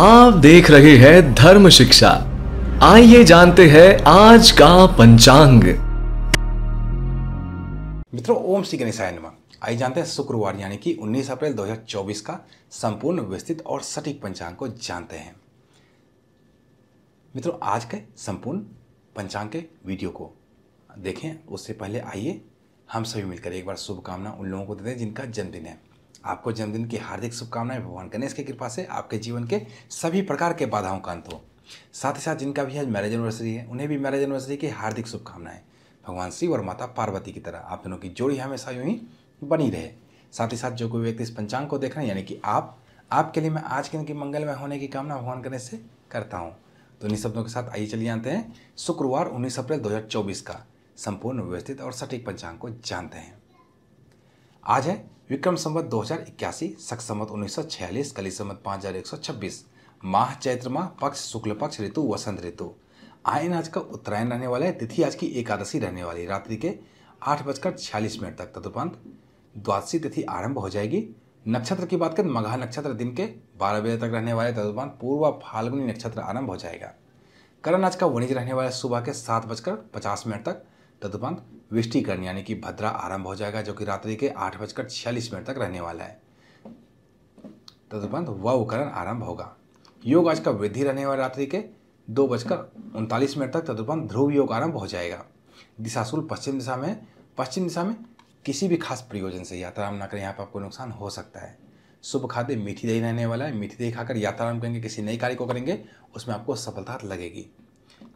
आप देख रहे हैं धर्म शिक्षा आइए जानते हैं आज का पंचांग मित्रों ओम श्री गणेशाय आइए जानते हैं शुक्रवार यानी कि 19 अप्रैल 2024 का संपूर्ण विस्तृत और सटीक पंचांग को जानते हैं मित्रों आज के संपूर्ण पंचांग के वीडियो को देखें उससे पहले आइए हम सभी मिलकर एक बार शुभकामना उन लोगों को देते हैं जिनका जन्मदिन है आपको जन्मदिन की हार्दिक शुभकामनाएं भगवान गणेश की कृपा से आपके जीवन के सभी प्रकार के बाधाओं का अंत हो साथ ही साथ जिनका भी आज मैरिज एनिवर्सरी है उन्हें भी मैरिज एनिवर्सरी की हार्दिक शुभकामनाएं भगवान शिव और माता पार्वती की तरह आप दोनों की जोड़ी हमेशा यूँ ही बनी रहे साथ ही साथ जो कोई व्यक्ति इस पंचांग को देख रहे हैं यानी कि आप आपके लिए मैं आज के दिन की मंगलमय होने की कामना भगवान गणेश से करता हूँ तो इन्हीं शब्दों के साथ आइए चलिए आते हैं शुक्रवार उन्नीस अप्रैल दो का संपूर्ण व्यवस्थित और सटीक पंचांग को जानते हैं आज है विक्रम संवत दो हजार इक्यासी सक संवत उन्नीस सौ छियालीस कली संवत पाँच हजार एक सौ छब्बीस माह चैत्र माह पक्ष शुक्ल पक्ष ऋतु वसंत ऋतु आयन आज का उत्तरायण रहने वाला है तिथि आज की एकादशी रहने वाली रात्रि के आठ बजकर छियालीस मिनट तक तदुपंत द्वादशी तिथि आरंभ हो जाएगी नक्षत्र की बात करें मघा नक्षत्र दिन के बारह बजे तक रहने वाले तदुपंत पूर्वा फाल्गुनी नक्षत्र आरंभ हो जाएगा करण आज का वणिज रहने वाला सुबह के सात बजकर पचास मिनट तक तदुपंत विष्टिकरण यानी कि भद्रा आरंभ हो जाएगा जो कि रात्रि के आठ बजकर छियालीस मिनट तक रहने वाला है तदुपंत वकरण आरंभ होगा योग आज का वृद्धि रहने वाला रात्रि के दो बजकर उनतालीस मिनट तक तदुपंत ध्रुव योग आरंभ हो जाएगा दिशाशूल पश्चिम दिशा में पश्चिम दिशा में किसी भी खास प्रयोजन से यात्राराम न करें यहाँ पर आपको नुकसान हो सकता है शुभ खाद्य मीठी दही रहने वाला है मीठी दही खाकर यात्रा करेंगे किसी नई कार्य को करेंगे उसमें आपको सफलता लगेगी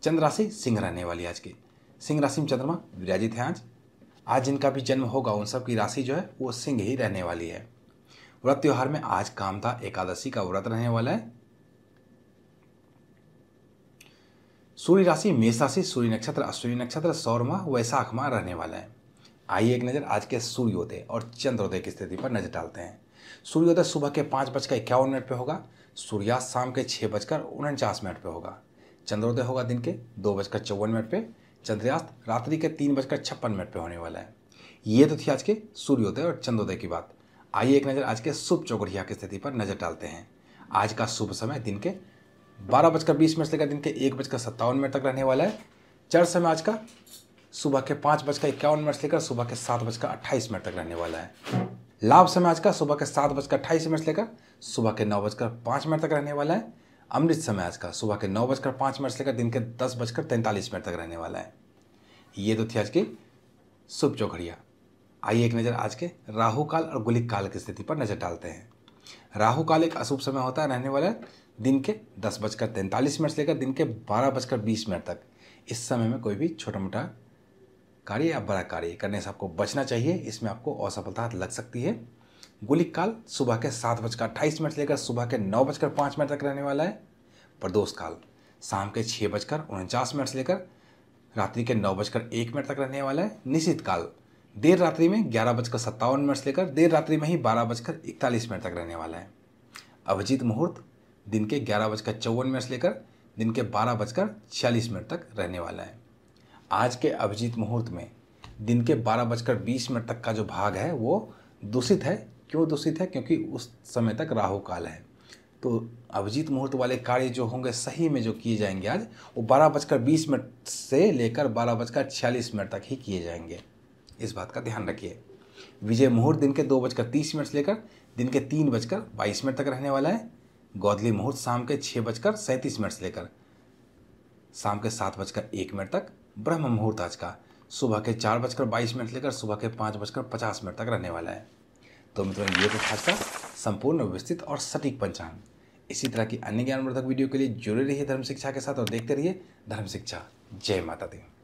चंद्र राशि सिंह रहने वाली आज की सिंह राशि में चंद्रमा विराजित हैं आज आज जिनका भी जन्म होगा उन सब की राशि जो है वो सिंह ही रहने वाली है व्रत त्यौहार में आज कामता एकादशी का व्रत रहने वाला है सूर्य राशि मेष राशि सूर्य नक्षत्र अश्विनी नक्षत्र सौरमा वैशाख माह रहने वाला है आइए एक नज़र आज के सूर्योदय और चंद्रोदय की स्थिति पर नजर डालते हैं सूर्योदय सुबह के पाँच बजकर इक्यावन मिनट पर होगा सूर्यास्त शाम के छः बजकर उनचास मिनट पर होगा चंद्रोदय होगा दिन के दो बजकर चौवन मिनट पर चंद्रयास्त रात्रि के तीन बजकर छप्पन मिनट पर होने वाला है ये तो थी आज के सूर्योदय और चंद्रोदय की बात आइए एक नज़र आज के शुभ चौगड़िया की स्थिति पर नज़र डालते हैं आज का शुभ समय दिन के बारह बजकर बीस मिनट से लेकर दिन के एक बजकर सत्तावन मिनट तक रहने वाला है चढ़ समय आज का सुबह के पाँच बजकर इक्यावन मिनट से लेकर सुबह के सात बजकर अट्ठाईस मिनट तक रहने वाला है लाभ समय आज का सुबह के सात बजकर अट्ठाईस मिनट से लेकर सुबह के नौ बजकर पाँच मिनट तक रहने वाला है अमृत समय आज का सुबह के नौ बजकर पाँच मिनट से लेकर दिन के दस बजकर तैंतालीस मिनट तक रहने वाला है ये तो थी आज की शुभ चौघड़िया आइए एक नज़र आज के राहु काल और गुलिक काल की स्थिति पर नज़र डालते हैं राहु काल एक अशुभ समय होता है रहने वाला दिन के दस बजकर तैंतालीस मिनट से लेकर दिन के बारह बजकर बीस मिनट तक इस समय में कोई भी छोटा मोटा कार्य या बड़ा कार्य करने से आपको बचना चाहिए इसमें आपको असफलता लग सकती है काल सुबह के सात बजकर अट्ठाईस मिनट से लेकर सुबह के नौ बजकर पाँच मिनट तक रहने वाला है प्रदोष काल शाम के छः बजकर उनचास मिनट से लेकर रात्रि के नौ बजकर एक मिनट तक रहने वाला है निश्चित काल देर रात्रि में ग्यारह बजकर सत्तावन मिनट से लेकर देर रात्रि में ही बारह बजकर इकतालीस मिनट तक रहने वाला है अभिजीत मुहूर्त दिन के ग्यारह बजकर चौवन मिनट से लेकर दिन के बारह बजकर छियालीस मिनट तक रहने वाला है आज के अभिजीत मुहूर्त में दिन के बारह बजकर बीस मिनट तक का जो भाग है वो दूषित है क्यों दूषित है क्योंकि उस समय तक राहु काल है तो अभिजीत मुहूर्त वाले कार्य जो होंगे सही में जो किए जाएंगे आज वो बारह बजकर बीस मिनट से लेकर बारह बजकर छियालीस मिनट तक ही किए जाएंगे इस बात का ध्यान रखिए विजय मुहूर्त दिन के दो बजकर तीस मिनट से लेकर दिन के तीन बजकर बाईस मिनट तक रहने वाला है गौदली मुहूर्त शाम के छः बजकर सैंतीस मिनट से लेकर शाम के सात बजकर एक मिनट तक ब्रह्म मुहूर्त आज का सुबह के चार बजकर बाईस मिनट लेकर सुबह के पाँच बजकर पचास मिनट तक रहने वाला है तो मित्रों ये तो खास का संपूर्ण विस्तृत और सटीक पंचांग इसी तरह की अन्य ज्ञानवर्धक वीडियो के लिए जुड़े रहिए धर्म शिक्षा के साथ और देखते रहिए धर्म शिक्षा जय माता दी